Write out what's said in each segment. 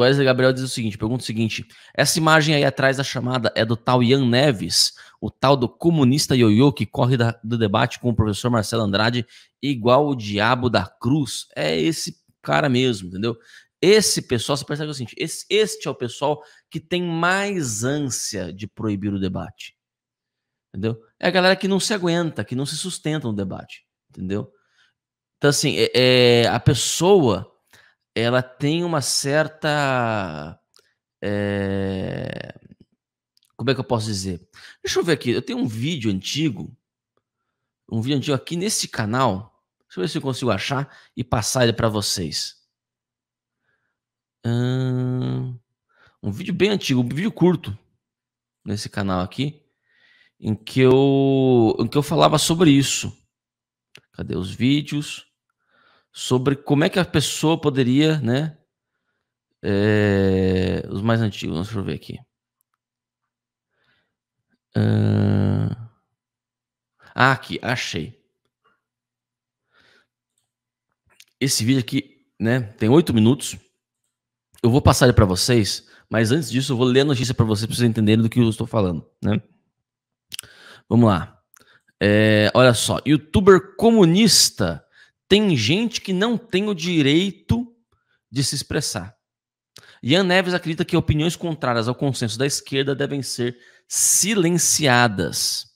Wesley Gabriel diz o seguinte, pergunta o seguinte, essa imagem aí atrás da chamada é do tal Ian Neves, o tal do comunista ioiô que corre da, do debate com o professor Marcelo Andrade, igual o diabo da cruz, é esse cara mesmo, entendeu? Esse pessoal, você percebe o seguinte, esse, este é o pessoal que tem mais ânsia de proibir o debate, entendeu? É a galera que não se aguenta, que não se sustenta no debate, entendeu? Então assim, é, é a pessoa ela tem uma certa. É... Como é que eu posso dizer? Deixa eu ver aqui. Eu tenho um vídeo antigo. Um vídeo antigo aqui nesse canal. Deixa eu ver se eu consigo achar e passar ele para vocês. Um vídeo bem antigo, um vídeo curto nesse canal aqui, em que eu, em que eu falava sobre isso. Cadê os vídeos? sobre como é que a pessoa poderia, né? É, os mais antigos, deixa eu ver aqui. Uh... Ah, aqui, achei. Esse vídeo aqui, né, tem oito minutos. Eu vou passar ele para vocês, mas antes disso eu vou ler a notícia para vocês, para vocês entenderem do que eu estou falando, né? Vamos lá. É, olha só, youtuber comunista tem gente que não tem o direito de se expressar. Ian Neves acredita que opiniões contrárias ao consenso da esquerda devem ser silenciadas.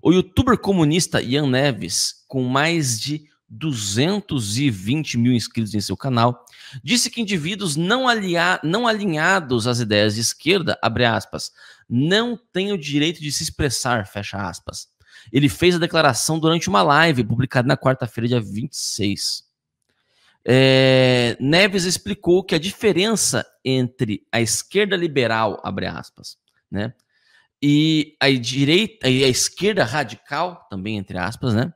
O youtuber comunista Ian Neves, com mais de 220 mil inscritos em seu canal, disse que indivíduos não, alia, não alinhados às ideias de esquerda, abre aspas, não têm o direito de se expressar, fecha aspas. Ele fez a declaração durante uma live publicada na quarta-feira, dia 26. É, Neves explicou que a diferença entre a esquerda liberal, abre aspas, né, e a direita e a esquerda radical, também entre aspas, né,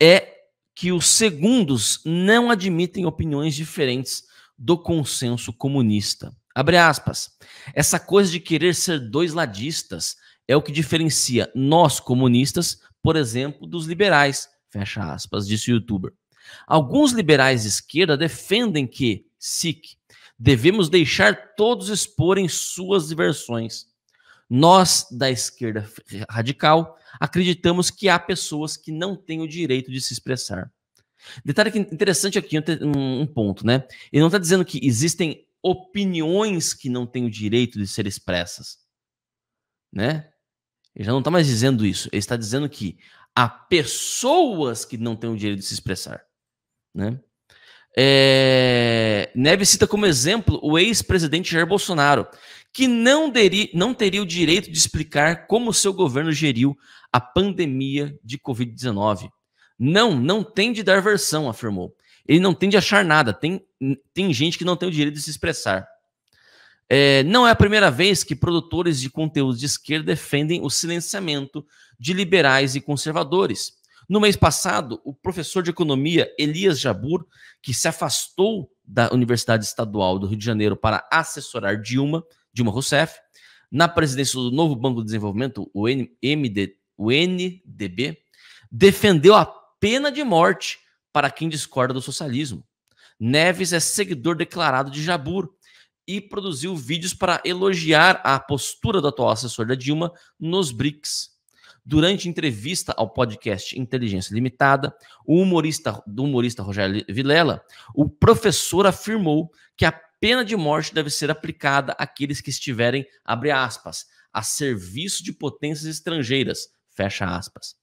é que os segundos não admitem opiniões diferentes do consenso comunista. Abre aspas. Essa coisa de querer ser dois ladistas, é o que diferencia nós comunistas, por exemplo, dos liberais, fecha aspas, disse o youtuber. Alguns liberais de esquerda defendem que, SIC, devemos deixar todos exporem suas diversões. Nós, da esquerda radical, acreditamos que há pessoas que não têm o direito de se expressar. Detalhe interessante aqui, um ponto, né? Ele não está dizendo que existem opiniões que não têm o direito de ser expressas, né? Ele já não está mais dizendo isso. Ele está dizendo que há pessoas que não têm o direito de se expressar. Né? É... Neves cita como exemplo o ex-presidente Jair Bolsonaro, que não, deri... não teria o direito de explicar como seu governo geriu a pandemia de Covid-19. Não, não tem de dar versão, afirmou. Ele não tem de achar nada. Tem, tem gente que não tem o direito de se expressar. É, não é a primeira vez que produtores de conteúdos de esquerda defendem o silenciamento de liberais e conservadores. No mês passado, o professor de economia Elias Jabur, que se afastou da Universidade Estadual do Rio de Janeiro para assessorar Dilma, Dilma Rousseff, na presidência do novo Banco de Desenvolvimento, o, MD, o NDB, defendeu a pena de morte para quem discorda do socialismo. Neves é seguidor declarado de Jabur e produziu vídeos para elogiar a postura do atual assessor da Dilma nos BRICS. Durante entrevista ao podcast Inteligência Limitada, o humorista, do humorista Rogério Vilela, o professor afirmou que a pena de morte deve ser aplicada àqueles que estiverem, abre aspas, a serviço de potências estrangeiras, fecha aspas.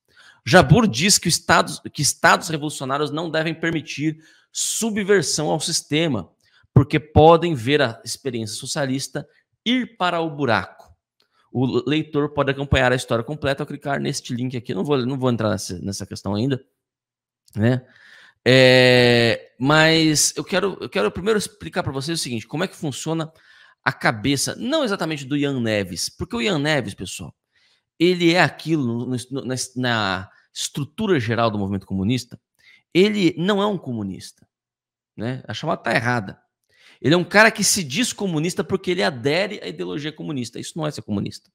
Jabur diz que, estados, que estados revolucionários não devem permitir subversão ao sistema porque podem ver a experiência socialista ir para o buraco. O leitor pode acompanhar a história completa ao clicar neste link aqui. Não vou, não vou entrar nessa, nessa questão ainda, né? É, mas eu quero, eu quero primeiro explicar para vocês o seguinte: como é que funciona a cabeça, não exatamente do Ian Neves, porque o Ian Neves, pessoal, ele é aquilo no, no, na, estrutura geral do movimento comunista. Ele não é um comunista, né? A chamada está errada. Ele é um cara que se diz comunista porque ele adere à ideologia comunista. Isso não é ser comunista.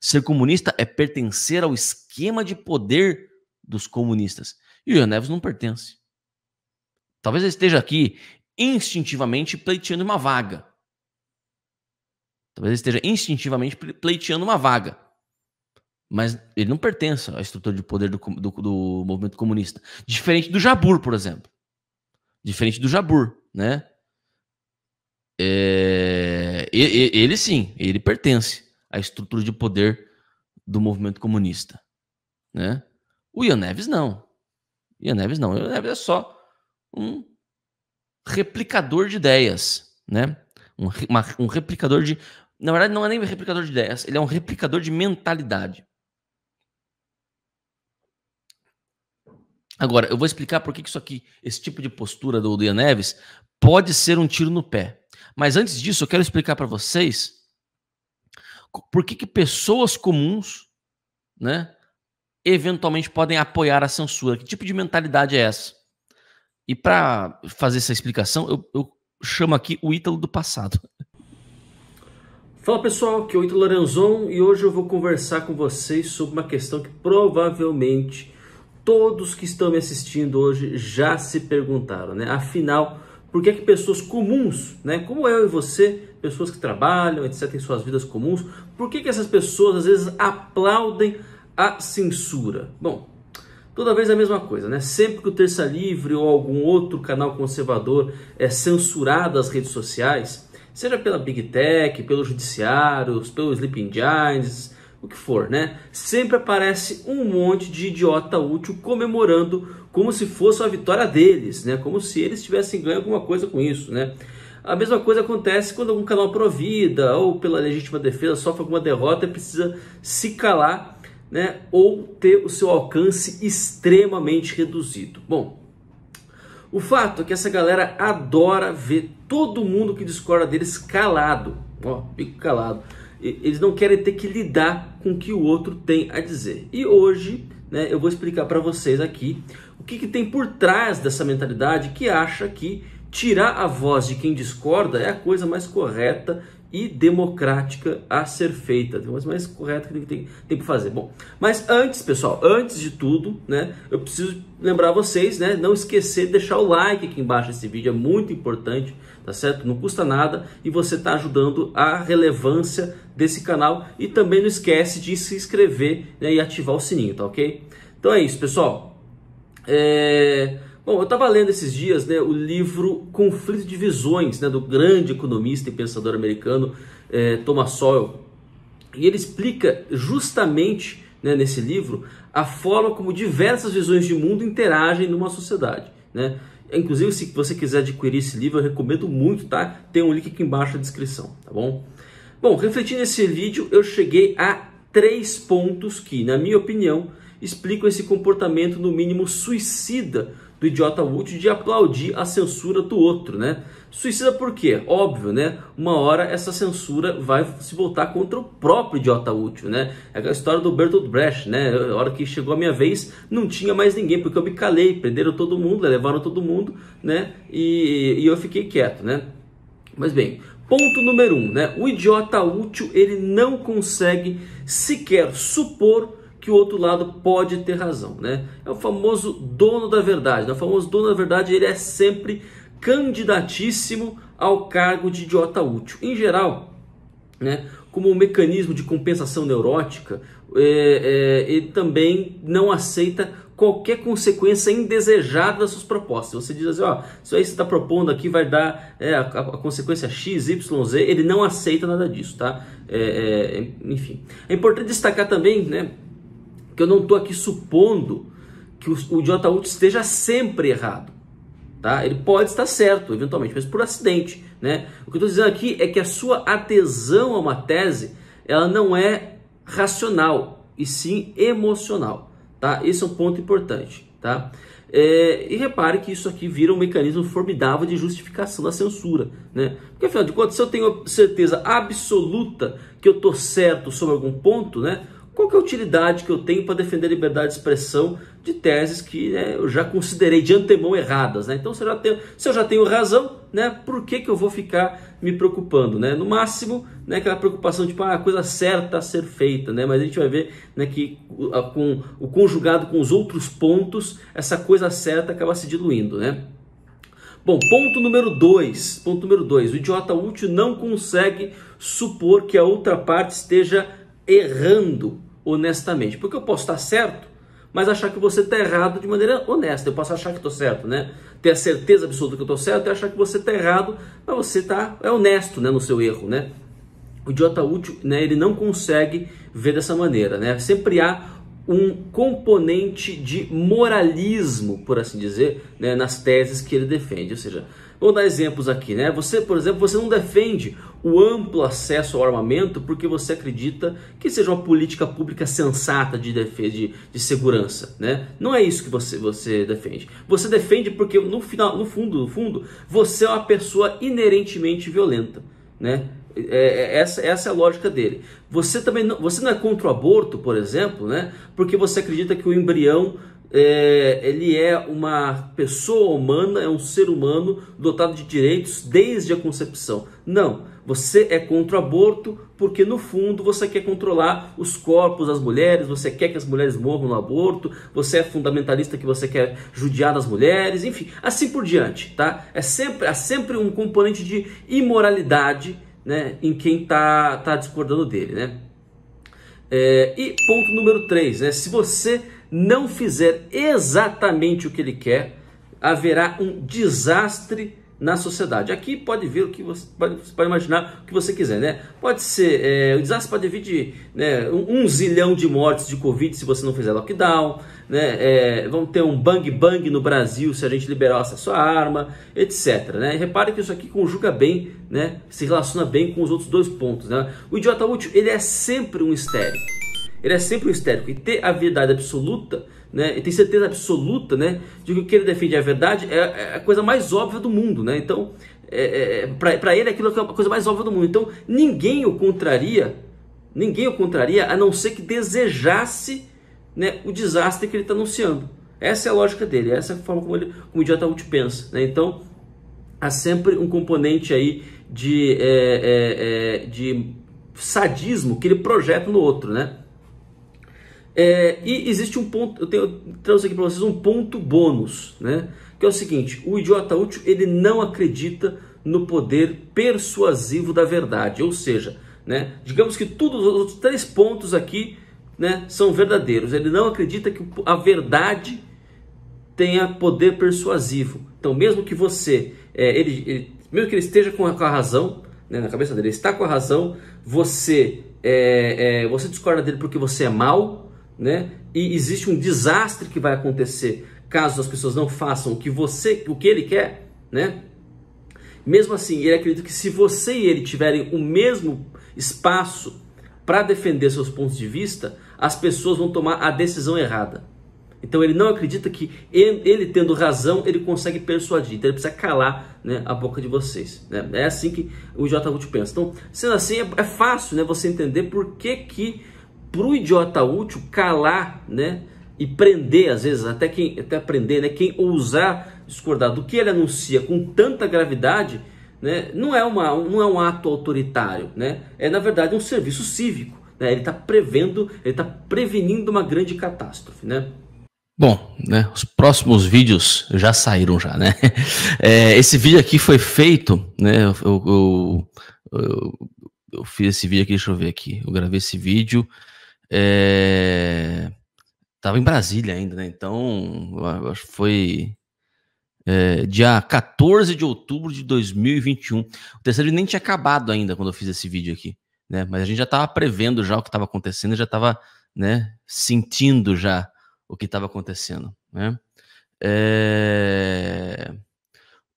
Ser comunista é pertencer ao esquema de poder dos comunistas. E o Ian Neves não pertence. Talvez ele esteja aqui instintivamente pleiteando uma vaga. Talvez ele esteja instintivamente pleiteando uma vaga. Mas ele não pertence à estrutura de poder do, do, do movimento comunista. Diferente do Jabur, por exemplo. Diferente do Jabur, né? É, ele sim, ele pertence à estrutura de poder do movimento comunista, né? O Ian Neves não. Ian Neves não. Ian Neves é só um replicador de ideias, né? Um, uma, um replicador de, na verdade não é nem replicador de ideias, ele é um replicador de mentalidade. Agora eu vou explicar por que isso aqui, esse tipo de postura do, do Ian Neves pode ser um tiro no pé mas antes disso, eu quero explicar para vocês por que, que pessoas comuns, né, eventualmente podem apoiar a censura. Que tipo de mentalidade é essa? E para fazer essa explicação, eu, eu, chamo aqui o Ítalo do passado. Fala pessoal, aqui é o Ítalo Lorenzon e hoje eu vou conversar com vocês sobre uma questão que provavelmente todos que estão me assistindo hoje já se perguntaram, né? Afinal, por que, que pessoas comuns, né, como eu e você, pessoas que trabalham, etc., em suas vidas comuns, por que, que essas pessoas às vezes aplaudem a censura? Bom, toda vez é a mesma coisa, né? Sempre que o Terça Livre ou algum outro canal conservador é censurado nas redes sociais, seja pela Big Tech, pelo Judiciário, pelos Sleeping Giants, o que for, né? Sempre aparece um monte de idiota útil comemorando como se fosse a vitória deles, né? Como se eles tivessem ganho alguma coisa com isso, né? A mesma coisa acontece quando algum canal provida ou pela legítima defesa sofre alguma derrota e precisa se calar, né? Ou ter o seu alcance extremamente reduzido. Bom, o fato é que essa galera adora ver todo mundo que discorda deles calado, ó, fico calado eles não querem ter que lidar com o que o outro tem a dizer. E hoje né, eu vou explicar para vocês aqui o que, que tem por trás dessa mentalidade que acha que tirar a voz de quem discorda é a coisa mais correta e democrática a ser feita. Tem mais correta que tem, tem para fazer. Bom, mas antes, pessoal, antes de tudo, né, eu preciso lembrar vocês, né, não esquecer de deixar o like aqui embaixo desse vídeo, é muito importante, tá certo? Não custa nada e você está ajudando a relevância desse canal e também não esquece de se inscrever né, e ativar o sininho, tá ok? Então é isso, pessoal. É... Bom, eu estava lendo esses dias né, o livro Conflito de Visões, né, do grande economista e pensador americano eh, Thomas Sowell. E ele explica justamente né, nesse livro a forma como diversas visões de mundo interagem numa sociedade. Né? Inclusive, se você quiser adquirir esse livro, eu recomendo muito, tá? Tem um link aqui embaixo na descrição, tá bom? Bom, refletindo esse vídeo, eu cheguei a três pontos que, na minha opinião, explicam esse comportamento, no mínimo, suicida do idiota útil de aplaudir a censura do outro, né? Suicida por quê? Óbvio, né? Uma hora essa censura vai se voltar contra o próprio idiota útil, né? É a história do Bertolt Brecht, né? A hora que chegou a minha vez, não tinha mais ninguém, porque eu me calei, prenderam todo mundo, levaram todo mundo, né? E, e eu fiquei quieto, né? Mas bem, ponto número um, né? O idiota útil, ele não consegue sequer supor que o outro lado pode ter razão, né? É o famoso dono da verdade. Né? O famoso dono da verdade ele é sempre candidatíssimo ao cargo de idiota útil. Em geral, né? Como um mecanismo de compensação neurótica, é, é, ele também não aceita qualquer consequência indesejada das suas propostas. Você diz assim, ó, isso aí você está propondo aqui vai dar é, a, a, consequência X, Y, Z, ele não aceita nada disso, tá? É, é, enfim. É importante destacar também, né, porque eu não estou aqui supondo que o, o John esteja sempre errado. Tá? Ele pode estar certo, eventualmente, mas por acidente. Né? O que eu estou dizendo aqui é que a sua adesão a uma tese ela não é racional, e sim emocional. Tá? Esse é um ponto importante. Tá? É, e repare que isso aqui vira um mecanismo formidável de justificação da censura. Né? Porque afinal de contas, se eu tenho certeza absoluta que eu estou certo sobre algum ponto, né? Qual que é a utilidade que eu tenho para defender a liberdade de expressão de teses que né, eu já considerei de antemão erradas? Né? Então, se eu, tenho, se eu, já tenho, razão, né, por que, que eu vou ficar me preocupando? Né? No máximo, né, aquela preocupação de tipo, ah, a coisa certa a ser feita, né? mas a gente vai ver né, que com o conjugado com os outros pontos, essa coisa certa acaba se diluindo. Né? Bom, ponto número dois. Ponto número 2. O idiota útil não consegue supor que a outra parte esteja errando honestamente. Porque eu posso estar certo, mas achar que você está errado de maneira honesta. Eu posso achar que estou certo, né? Ter a certeza absoluta que eu estou certo e é achar que você está errado, mas você tá, é honesto né, no seu erro, né? O idiota útil, né, ele não consegue ver dessa maneira, né? Sempre há um componente de moralismo, por assim dizer, né, nas teses que ele defende. Ou seja, Vamos dar exemplos aqui, né? Você, por exemplo, você não defende o amplo acesso ao armamento porque você acredita que seja uma política pública sensata de defesa de, de segurança, né? Não é isso que você, você defende. Você defende porque no final, no fundo, no fundo, você é uma pessoa inerentemente violenta, né? É, é essa, essa é a lógica dele. Você também não, você não é contra o aborto, por exemplo, né? Porque você acredita que o embrião é, ele é uma pessoa humana, é um ser humano dotado de direitos desde a concepção. Não, você é contra o aborto porque, no fundo, você quer controlar os corpos das mulheres, você quer que as mulheres morram no aborto, você é fundamentalista que você quer judiar das mulheres, enfim, assim por diante, tá? É sempre, há é sempre um componente de imoralidade né, em quem tá, tá discordando dele, né? É, e ponto número 3, né? Se você não fizer exatamente o que ele quer, haverá um desastre na sociedade. Aqui pode vir o que você pode, você pode imaginar o que você quiser, né? Pode ser, é, o desastre pode vir de né, um, um, zilhão de mortes de Covid se você não fizer lockdown, né? É, vão ter um bang bang no Brasil se a gente liberar o acesso à arma, etc. Né? E repare que isso aqui conjuga bem, né? Se relaciona bem com os outros dois pontos, né? O idiota útil, ele é sempre um estéreo. Ele é sempre um histérico. E ter a verdade absoluta, né, e ter certeza absoluta, né, de que o que ele defende é a verdade, é, é a coisa mais óbvia do mundo, né? Então, é, é, é para ele aquilo é a coisa mais óbvia do mundo. Então, ninguém o contraria, ninguém o contraria, a não ser que desejasse né, o desastre que ele está anunciando. Essa é a lógica dele, essa é a forma como, ele, como o idiota útil pensa. Né? Então, há sempre um componente aí de, é, é, é de sadismo que ele projeta no outro, né? É, e existe um ponto, eu, tenho, eu trouxe aqui para vocês um ponto bônus, né? Que é o seguinte: o idiota útil ele não acredita no poder persuasivo da verdade, ou seja, né? Digamos que todos os outros três pontos aqui, né, são verdadeiros. Ele não acredita que a verdade tenha poder persuasivo. Então, mesmo que você, é, ele, ele, mesmo que ele esteja com a, com a razão, né, na cabeça dele, ele está com a razão, você é, é, você discorda dele porque você é mal né? E existe um desastre que vai acontecer caso as pessoas não façam o que você, o que ele quer, né? Mesmo assim, ele acredita que se você e ele tiverem o mesmo espaço para defender seus pontos de vista, as pessoas vão tomar a decisão errada. Então ele não acredita que ele, ele tendo razão, ele consegue persuadir. Então ele precisa calar né, a boca de vocês. Né? É assim que o J. Ruth pensa. Então, sendo assim, é, é, fácil né, você entender por que, que para o idiota útil calar, né? E prender, às vezes, até quem até prender, né? Quem ousar discordar do que ele anuncia com tanta gravidade, né? Não é, uma, não é um ato autoritário, né? É, na verdade, um serviço cívico. Né? Ele está prevendo, ele está prevenindo uma grande catástrofe, né? Bom, né, os próximos vídeos já saíram já, né? É, esse vídeo aqui foi feito, né? Eu eu, eu, eu, fiz esse vídeo aqui, deixa eu ver aqui. Eu gravei esse vídeo é... Tava em Brasília ainda, né? Então, acho que foi é, dia 14 de outubro de 2021. O terceiro nem tinha acabado ainda quando eu fiz esse vídeo aqui, né? Mas a gente já estava prevendo já o que estava acontecendo, já estava, né, sentindo já o que estava acontecendo, né? É...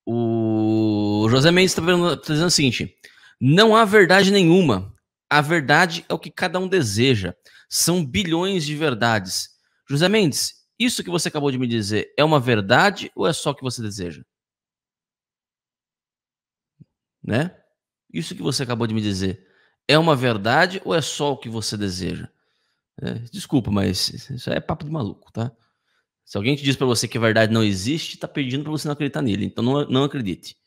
O José Mendes está tá dizendo o seguinte: não há verdade nenhuma. A verdade é o que cada um deseja. São bilhões de verdades. José Mendes, isso que você acabou de me dizer é uma verdade ou é só o que você deseja? Né? Isso que você acabou de me dizer é uma verdade ou é só o que você deseja? É, desculpa, mas isso é papo de maluco, tá? Se alguém te diz para você que a verdade não existe, tá pedindo para você não acreditar nele. Então não, não acredite.